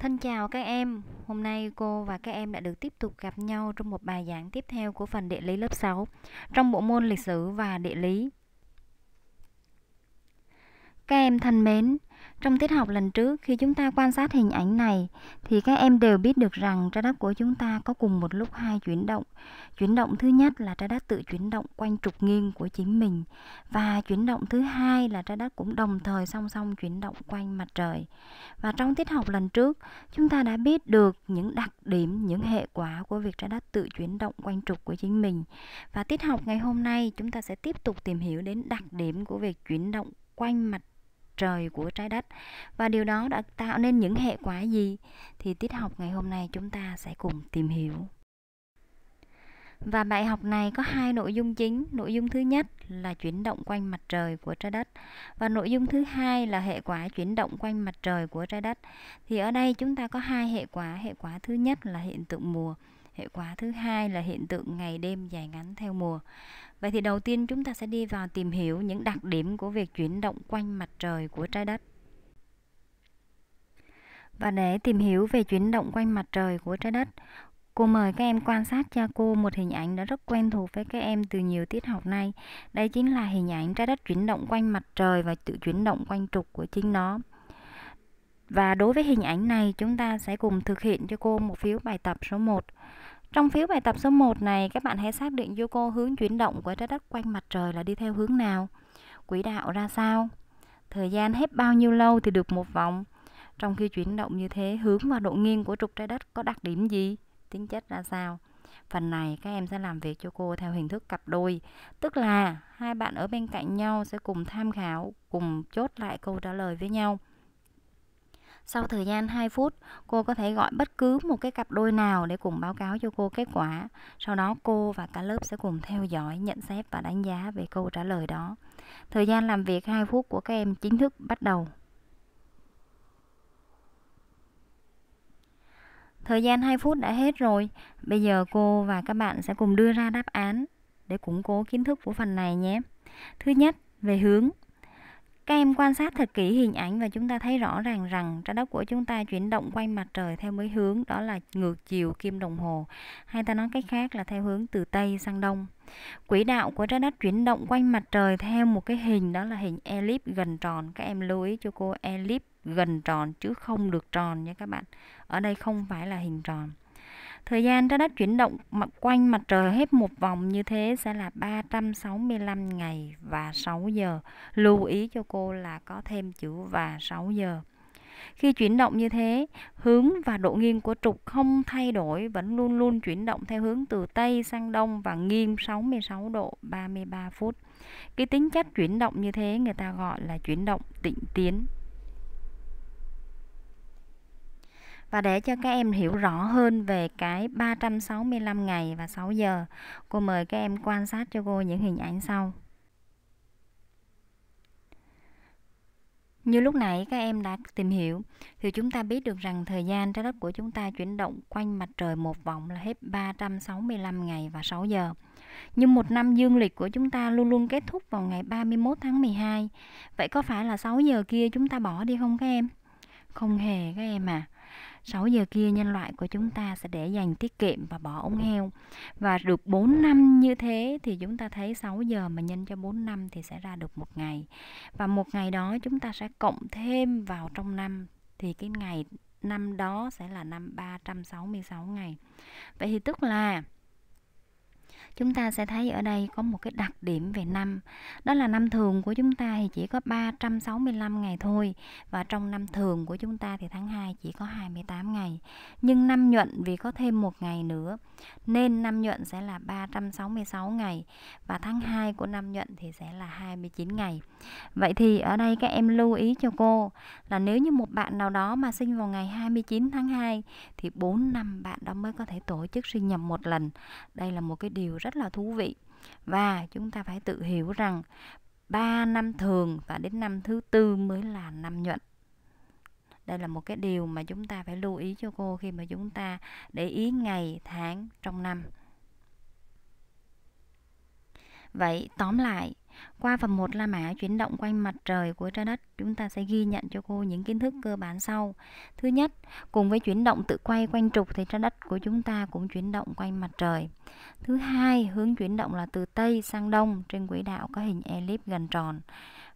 Thân chào các em, hôm nay cô và các em đã được tiếp tục gặp nhau trong một bài giảng tiếp theo của phần địa lý lớp 6 trong bộ môn lịch sử và địa lý. Các em thân mến, trong tiết học lần trước khi chúng ta quan sát hình ảnh này thì các em đều biết được rằng trái đất của chúng ta có cùng một lúc hai chuyển động. Chuyển động thứ nhất là trái đất tự chuyển động quanh trục nghiêng của chính mình và chuyển động thứ hai là trái đất cũng đồng thời song song chuyển động quanh mặt trời. Và trong tiết học lần trước, chúng ta đã biết được những đặc điểm, những hệ quả của việc trái đất tự chuyển động quanh trục của chính mình. Và tiết học ngày hôm nay chúng ta sẽ tiếp tục tìm hiểu đến đặc điểm của việc chuyển động quanh mặt trời của trái đất và điều đó đã tạo nên những hệ quả gì thì tiết học ngày hôm nay chúng ta sẽ cùng tìm hiểu và bài học này có hai nội dung chính nội dung thứ nhất là chuyển động quanh mặt trời của trái đất và nội dung thứ hai là hệ quả chuyển động quanh mặt trời của trái đất thì ở đây chúng ta có hai hệ quả hệ quả thứ nhất là hiện tượng mùa hệ quả thứ hai là hiện tượng ngày đêm dài ngắn theo mùa Vậy thì đầu tiên chúng ta sẽ đi vào tìm hiểu những đặc điểm của việc chuyển động quanh mặt trời của trái đất. Và để tìm hiểu về chuyển động quanh mặt trời của trái đất, Cô mời các em quan sát cho cô một hình ảnh đã rất quen thuộc với các em từ nhiều tiết học nay. Đây chính là hình ảnh trái đất chuyển động quanh mặt trời và tự chuyển động quanh trục của chính nó. Và đối với hình ảnh này, chúng ta sẽ cùng thực hiện cho cô một phiếu bài tập số 1. Trong phiếu bài tập số 1 này, các bạn hãy xác định Yoko hướng chuyển động của trái đất quanh mặt trời là đi theo hướng nào, quỹ đạo ra sao, thời gian hết bao nhiêu lâu thì được một vòng. Trong khi chuyển động như thế, hướng và độ nghiêng của trục trái đất có đặc điểm gì, tính chất ra sao. Phần này các em sẽ làm việc cho cô theo hình thức cặp đôi, tức là hai bạn ở bên cạnh nhau sẽ cùng tham khảo, cùng chốt lại câu trả lời với nhau. Sau thời gian 2 phút, cô có thể gọi bất cứ một cái cặp đôi nào để cùng báo cáo cho cô kết quả. Sau đó cô và cả lớp sẽ cùng theo dõi, nhận xét và đánh giá về câu trả lời đó. Thời gian làm việc 2 phút của các em chính thức bắt đầu. Thời gian 2 phút đã hết rồi. Bây giờ cô và các bạn sẽ cùng đưa ra đáp án để củng cố kiến thức của phần này nhé. Thứ nhất, về hướng các em quan sát thật kỹ hình ảnh và chúng ta thấy rõ ràng rằng trái đất của chúng ta chuyển động quanh mặt trời theo mấy hướng đó là ngược chiều kim đồng hồ hay ta nói cách khác là theo hướng từ Tây sang Đông. Quỹ đạo của trái đất chuyển động quanh mặt trời theo một cái hình đó là hình elip gần tròn. Các em lưu ý cho cô elip gần tròn chứ không được tròn nha các bạn. Ở đây không phải là hình tròn. Thời gian trái đất chuyển động quanh mặt trời hết một vòng như thế sẽ là 365 ngày và 6 giờ. Lưu ý cho cô là có thêm chữ và 6 giờ. Khi chuyển động như thế, hướng và độ nghiêng của trục không thay đổi vẫn luôn luôn chuyển động theo hướng từ Tây sang Đông và nghiêng 66 độ 33 phút. Cái tính chất chuyển động như thế người ta gọi là chuyển động tịnh tiến. Và để cho các em hiểu rõ hơn về cái 365 ngày và 6 giờ, cô mời các em quan sát cho cô những hình ảnh sau. Như lúc nãy các em đã tìm hiểu thì chúng ta biết được rằng thời gian trái đất của chúng ta chuyển động quanh mặt trời một vòng là hết 365 ngày và 6 giờ. Nhưng một năm dương lịch của chúng ta luôn luôn kết thúc vào ngày 31 tháng 12. Vậy có phải là 6 giờ kia chúng ta bỏ đi không các em? Không hề các em à. 6 giờ kia nhân loại của chúng ta sẽ để dành tiết kiệm và bỏ ống heo và được 4 năm như thế thì chúng ta thấy 6 giờ mà nhân cho 4 năm thì sẽ ra được một ngày và một ngày đó chúng ta sẽ cộng thêm vào trong năm thì cái ngày năm đó sẽ là năm 366 ngày vậy thì tức là chúng ta sẽ thấy ở đây có một cái đặc điểm về năm đó là năm thường của chúng ta thì chỉ có 365 ngày thôi và trong năm thường của chúng ta thì tháng 2 chỉ có 28 ngày nhưng năm nhuận vì có thêm một ngày nữa nên năm nhuận sẽ là 366 ngày và tháng 2 của năm nhuận thì sẽ là 29 ngày vậy thì ở đây các em lưu ý cho cô là nếu như một bạn nào đó mà sinh vào ngày 29 tháng 2 thì 4 năm bạn đó mới có thể tổ chức sinh nhật một lần đây là một cái điều rất là thú vị và chúng ta phải tự hiểu rằng 3 năm thường và đến năm thứ tư mới là năm nhuận đây là một cái điều mà chúng ta phải lưu ý cho cô khi mà chúng ta để ý ngày tháng trong năm vậy tóm lại qua phần 1 la mã chuyển động quanh mặt trời của trái đất, chúng ta sẽ ghi nhận cho cô những kiến thức cơ bản sau. Thứ nhất, cùng với chuyển động tự quay quanh trục thì trái đất của chúng ta cũng chuyển động quanh mặt trời. Thứ hai, hướng chuyển động là từ Tây sang Đông trên quỹ đạo có hình elip gần tròn.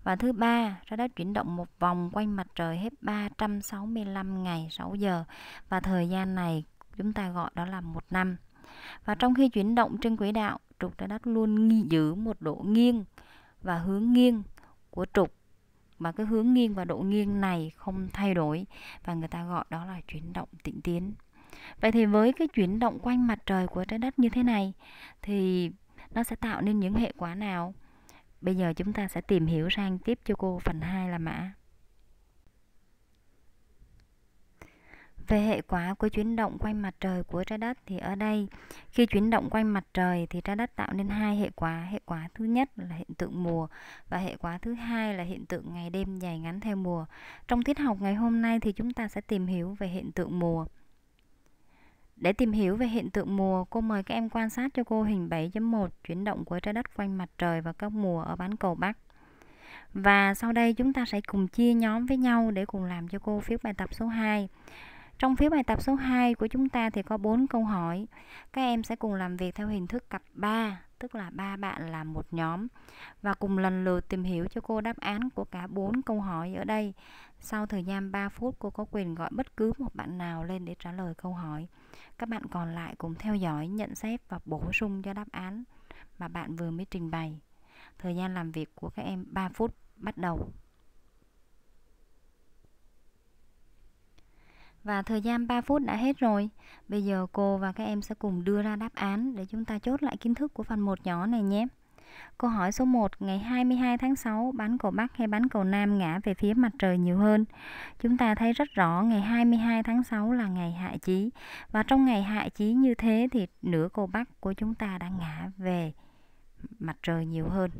Và thứ ba, trái đất chuyển động một vòng quanh mặt trời hết 365 ngày 6 giờ và thời gian này chúng ta gọi đó là một năm. Và trong khi chuyển động trên quỹ đạo, trục trái đất luôn giữ một độ nghiêng và hướng nghiêng của trục mà cái hướng nghiêng và độ nghiêng này không thay đổi và người ta gọi đó là chuyển động tịnh tiến. Vậy thì với cái chuyển động quanh mặt trời của trái đất như thế này thì nó sẽ tạo nên những hệ quả nào? Bây giờ chúng ta sẽ tìm hiểu sang tiếp cho cô phần 2 là mã. Về hệ quả của chuyển động quanh mặt trời của trái đất thì ở đây khi chuyển động quanh mặt trời thì trái đất tạo nên hai hệ quả. Hệ quả thứ nhất là hiện tượng mùa và hệ quả thứ hai là hiện tượng ngày đêm dài ngắn theo mùa. Trong tiết học ngày hôm nay thì chúng ta sẽ tìm hiểu về hiện tượng mùa. Để tìm hiểu về hiện tượng mùa, cô mời các em quan sát cho cô hình 7.1 chuyển động của trái đất quanh mặt trời và các mùa ở bán cầu Bắc. Và sau đây chúng ta sẽ cùng chia nhóm với nhau để cùng làm cho cô phiếu bài tập số 2. Trong phiếu bài tập số 2 của chúng ta thì có 4 câu hỏi. Các em sẽ cùng làm việc theo hình thức cặp 3, tức là ba bạn làm một nhóm và cùng lần lượt tìm hiểu cho cô đáp án của cả 4 câu hỏi ở đây. Sau thời gian 3 phút cô có quyền gọi bất cứ một bạn nào lên để trả lời câu hỏi. Các bạn còn lại cùng theo dõi, nhận xét và bổ sung cho đáp án mà bạn vừa mới trình bày. Thời gian làm việc của các em 3 phút bắt đầu. Và thời gian 3 phút đã hết rồi. Bây giờ cô và các em sẽ cùng đưa ra đáp án để chúng ta chốt lại kiến thức của phần 1 nhỏ này nhé. Câu hỏi số 1 ngày 22 tháng 6 bán cầu Bắc hay bán cầu Nam ngã về phía mặt trời nhiều hơn? Chúng ta thấy rất rõ ngày 22 tháng 6 là ngày hại chí và trong ngày hại chí như thế thì nửa cầu Bắc của chúng ta đã ngã về mặt trời nhiều hơn.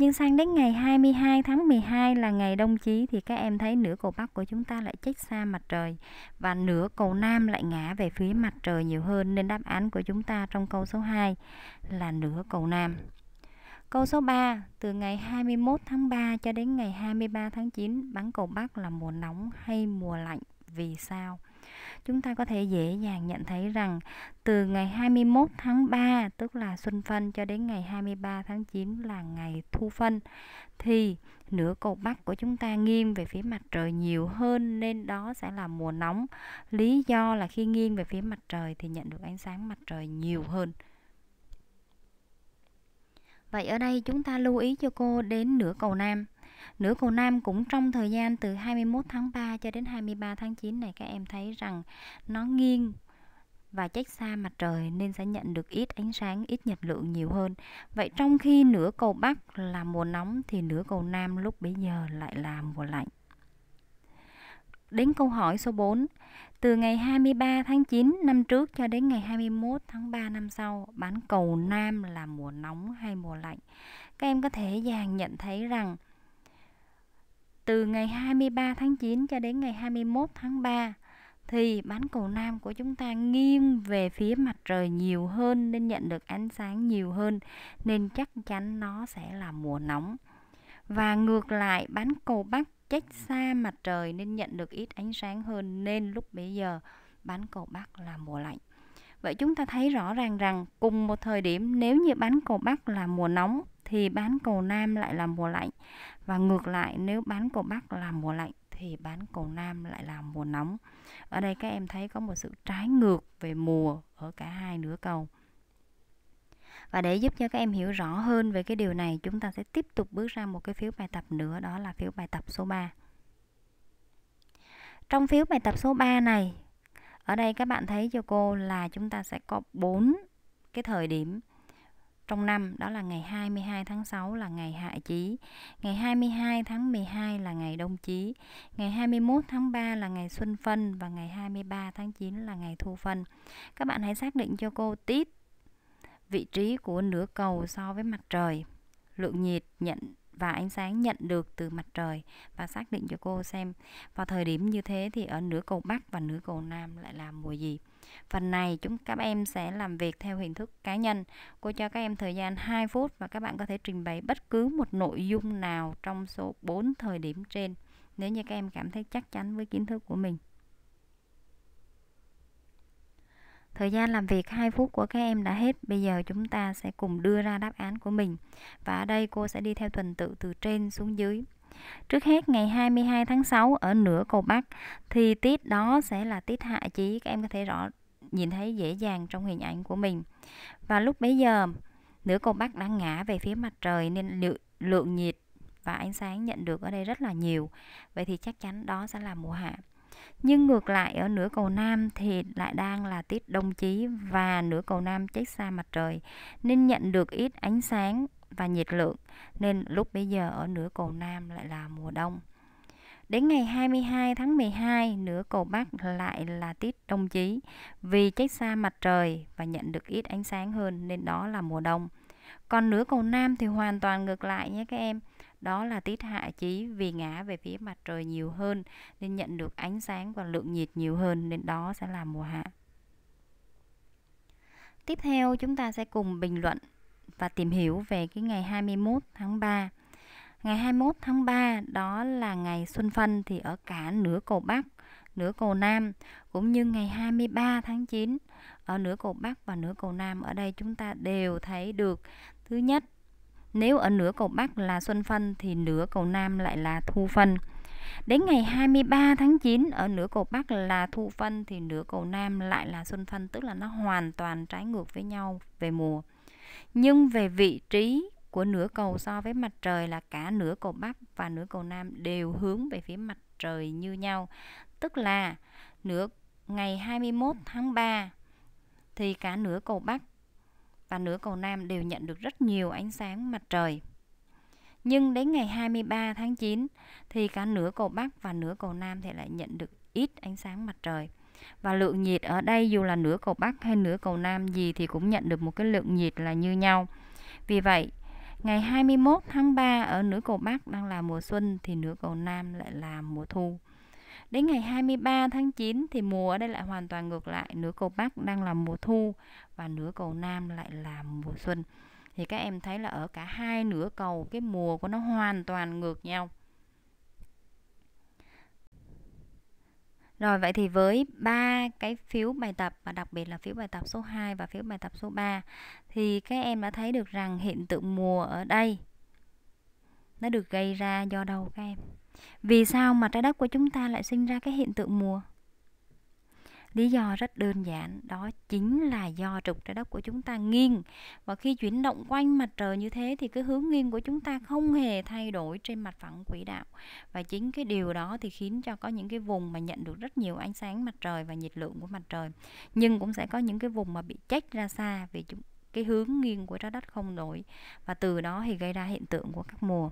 Nhưng sang đến ngày 22 tháng 12 là ngày đông chí thì các em thấy nửa cầu Bắc của chúng ta lại chích xa mặt trời và nửa cầu Nam lại ngã về phía mặt trời nhiều hơn nên đáp án của chúng ta trong câu số 2 là nửa cầu Nam. Câu số 3, từ ngày 21 tháng 3 cho đến ngày 23 tháng 9, bán cầu Bắc là mùa nóng hay mùa lạnh? Vì sao? chúng ta có thể dễ dàng nhận thấy rằng từ ngày 21 tháng 3 tức là xuân phân cho đến ngày 23 tháng 9 là ngày thu phân thì nửa cầu bắc của chúng ta nghiêng về phía mặt trời nhiều hơn nên đó sẽ là mùa nóng. Lý do là khi nghiêng về phía mặt trời thì nhận được ánh sáng mặt trời nhiều hơn. Vậy ở đây chúng ta lưu ý cho cô đến nửa cầu nam. Nữ cầu nam cũng trong thời gian từ 21 tháng 3 cho đến 23 tháng 9 này các em thấy rằng nó nghiêng và trách xa mặt trời nên sẽ nhận được ít ánh sáng, ít nhiệt lượng nhiều hơn. Vậy trong khi nửa cầu Bắc là mùa nóng thì nửa cầu Nam lúc bấy giờ lại là mùa lạnh. Đến câu hỏi số 4, từ ngày 23 tháng 9 năm trước cho đến ngày 21 tháng 3 năm sau, bán cầu Nam là mùa nóng hay mùa lạnh? Các em có thể dàng nhận thấy rằng từ ngày 23 tháng 9 cho đến ngày 21 tháng 3 thì bán cầu nam của chúng ta nghiêng về phía mặt trời nhiều hơn nên nhận được ánh sáng nhiều hơn nên chắc chắn nó sẽ là mùa nóng và ngược lại bán cầu bắc cách xa mặt trời nên nhận được ít ánh sáng hơn nên lúc bấy giờ bán cầu bắc là mùa lạnh Vậy chúng ta thấy rõ ràng rằng cùng một thời điểm nếu như bán cầu Bắc là mùa nóng thì bán cầu Nam lại là mùa lạnh và ngược lại nếu bán cầu Bắc là mùa lạnh thì bán cầu Nam lại là mùa nóng. Ở đây các em thấy có một sự trái ngược về mùa ở cả hai nửa cầu. Và để giúp cho các em hiểu rõ hơn về cái điều này, chúng ta sẽ tiếp tục bước ra một cái phiếu bài tập nữa đó là phiếu bài tập số 3. Trong phiếu bài tập số 3 này, ở đây các bạn thấy cho cô là chúng ta sẽ có 4 cái thời điểm trong năm đó là ngày 22 tháng 6 là ngày hại chí, ngày 22 tháng 12 là ngày đông chí, ngày 21 tháng 3 là ngày xuân phân và ngày 23 tháng 9 là ngày thu phân. Các bạn hãy xác định cho cô tít vị trí của nửa cầu so với mặt trời, lượng nhiệt nhận và ánh sáng nhận được từ mặt trời và xác định cho cô xem vào thời điểm như thế thì ở nửa cầu Bắc và nửa cầu Nam lại là mùa gì. Phần này chúng các em sẽ làm việc theo hình thức cá nhân. Cô cho các em thời gian 2 phút và các bạn có thể trình bày bất cứ một nội dung nào trong số 4 thời điểm trên nếu như các em cảm thấy chắc chắn với kiến thức của mình. Thời gian làm việc 2 phút của các em đã hết. Bây giờ chúng ta sẽ cùng đưa ra đáp án của mình. Và ở đây cô sẽ đi theo tuần tự từ trên xuống dưới. Trước hết ngày 22 tháng 6 ở nửa cầu Bắc thì tiết đó sẽ là tiết hạ chí các em có thể rõ nhìn thấy dễ dàng trong hình ảnh của mình. Và lúc bấy giờ nửa cầu Bắc đã ngã về phía mặt trời nên lượng, lượng nhiệt và ánh sáng nhận được ở đây rất là nhiều. Vậy thì chắc chắn đó sẽ là mùa hạ nhưng ngược lại ở nửa cầu nam thì lại đang là tiết đông chí và nửa cầu nam trách xa mặt trời nên nhận được ít ánh sáng và nhiệt lượng nên lúc bây giờ ở nửa cầu nam lại là mùa đông Đến ngày 22 tháng 12, nửa cầu Bắc lại là tiết đông chí vì cách xa mặt trời và nhận được ít ánh sáng hơn nên đó là mùa đông. Còn nửa cầu Nam thì hoàn toàn ngược lại nhé các em đó là tiết hạ chí vì ngã về phía mặt trời nhiều hơn nên nhận được ánh sáng và lượng nhiệt nhiều hơn nên đó sẽ là mùa hạ tiếp theo chúng ta sẽ cùng bình luận và tìm hiểu về cái ngày 21 tháng 3 ngày 21 tháng 3 đó là ngày xuân phân thì ở cả nửa cầu Bắc nửa cầu Nam cũng như ngày 23 tháng 9 ở nửa cầu Bắc và nửa cầu Nam ở đây chúng ta đều thấy được thứ nhất nếu ở nửa cầu Bắc là xuân phân thì nửa cầu Nam lại là thu phân. Đến ngày 23 tháng 9 ở nửa cầu Bắc là thu phân thì nửa cầu Nam lại là xuân phân tức là nó hoàn toàn trái ngược với nhau về mùa. Nhưng về vị trí của nửa cầu so với mặt trời là cả nửa cầu Bắc và nửa cầu Nam đều hướng về phía mặt trời như nhau. Tức là nửa ngày 21 tháng 3 thì cả nửa cầu Bắc và nửa cầu Nam đều nhận được rất nhiều ánh sáng mặt trời. Nhưng đến ngày 23 tháng 9 thì cả nửa cầu Bắc và nửa cầu Nam thì lại nhận được ít ánh sáng mặt trời. Và lượng nhiệt ở đây dù là nửa cầu Bắc hay nửa cầu Nam gì thì cũng nhận được một cái lượng nhiệt là như nhau. Vì vậy, ngày 21 tháng 3 ở nửa cầu Bắc đang là mùa xuân thì nửa cầu Nam lại là mùa thu. Đến ngày 23 tháng 9 thì mùa ở đây lại hoàn toàn ngược lại, nửa cầu Bắc đang là mùa thu và nửa cầu Nam lại là mùa xuân. Thì các em thấy là ở cả hai nửa cầu cái mùa của nó hoàn toàn ngược nhau. Rồi vậy thì với ba cái phiếu bài tập và đặc biệt là phiếu bài tập số 2 và phiếu bài tập số 3 thì các em đã thấy được rằng hiện tượng mùa ở đây nó được gây ra do đâu các em? Vì sao mà trái đất của chúng ta lại sinh ra cái hiện tượng mùa? Lý do rất đơn giản, đó chính là do trục trái đất của chúng ta nghiêng Và khi chuyển động quanh mặt trời như thế thì cái hướng nghiêng của chúng ta không hề thay đổi trên mặt phẳng quỹ đạo Và chính cái điều đó thì khiến cho có những cái vùng mà nhận được rất nhiều ánh sáng mặt trời và nhiệt lượng của mặt trời Nhưng cũng sẽ có những cái vùng mà bị chách ra xa vì chúng cái hướng nghiêng của trái đất không đổi Và từ đó thì gây ra hiện tượng của các mùa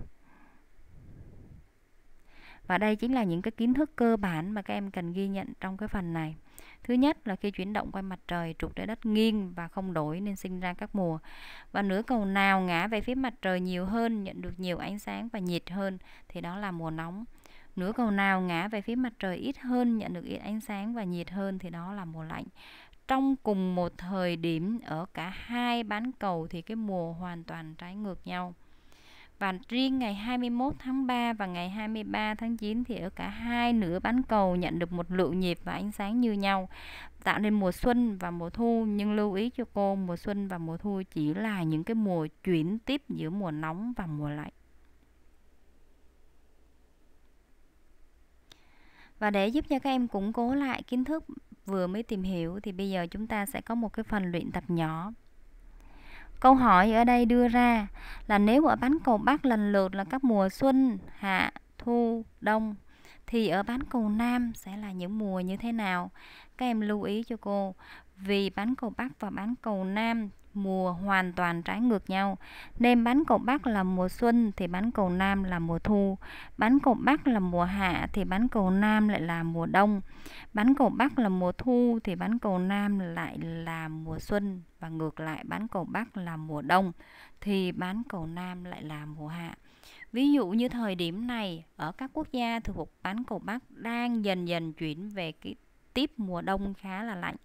và đây chính là những cái kiến thức cơ bản mà các em cần ghi nhận trong cái phần này. Thứ nhất là khi chuyển động quanh mặt trời, trục trái đất nghiêng và không đổi nên sinh ra các mùa. Và nửa cầu nào ngã về phía mặt trời nhiều hơn, nhận được nhiều ánh sáng và nhiệt hơn thì đó là mùa nóng. Nửa cầu nào ngã về phía mặt trời ít hơn, nhận được ít ánh sáng và nhiệt hơn thì đó là mùa lạnh. Trong cùng một thời điểm ở cả hai bán cầu thì cái mùa hoàn toàn trái ngược nhau và riêng ngày 21 tháng 3 và ngày 23 tháng 9 thì ở cả hai nửa bán cầu nhận được một lượng nhiệt và ánh sáng như nhau tạo nên mùa xuân và mùa thu nhưng lưu ý cho cô mùa xuân và mùa thu chỉ là những cái mùa chuyển tiếp giữa mùa nóng và mùa lạnh Và để giúp cho các em củng cố lại kiến thức vừa mới tìm hiểu thì bây giờ chúng ta sẽ có một cái phần luyện tập nhỏ Câu hỏi ở đây đưa ra là nếu ở bán cầu Bắc lần lượt là các mùa xuân, hạ, thu, đông thì ở bán cầu Nam sẽ là những mùa như thế nào? Các em lưu ý cho cô vì bán cầu Bắc và bán cầu Nam mùa hoàn toàn trái ngược nhau. Nên bán cầu Bắc là mùa xuân thì bán cầu Nam là mùa thu. Bán cầu Bắc là mùa hạ thì bán cầu Nam lại là mùa đông. Bán cầu Bắc là mùa thu thì bán cầu Nam lại là mùa xuân và ngược lại bán cầu Bắc là mùa đông thì bán cầu Nam lại là mùa hạ. Ví dụ như thời điểm này ở các quốc gia thuộc bán cầu Bắc đang dần dần chuyển về cái tiếp mùa đông khá là lạnh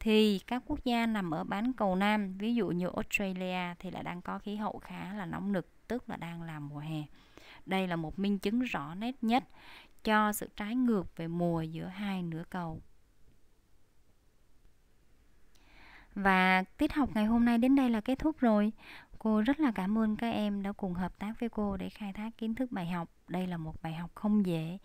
thì các quốc gia nằm ở bán cầu nam ví dụ như Australia thì là đang có khí hậu khá là nóng nực tức là đang là mùa hè đây là một minh chứng rõ nét nhất cho sự trái ngược về mùa giữa hai nửa cầu và tiết học ngày hôm nay đến đây là kết thúc rồi cô rất là cảm ơn các em đã cùng hợp tác với cô để khai thác kiến thức bài học đây là một bài học không dễ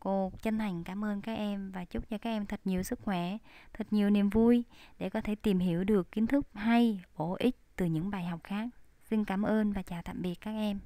cô chân thành cảm ơn các em và chúc cho các em thật nhiều sức khỏe thật nhiều niềm vui để có thể tìm hiểu được kiến thức hay bổ ích từ những bài học khác xin cảm ơn và chào tạm biệt các em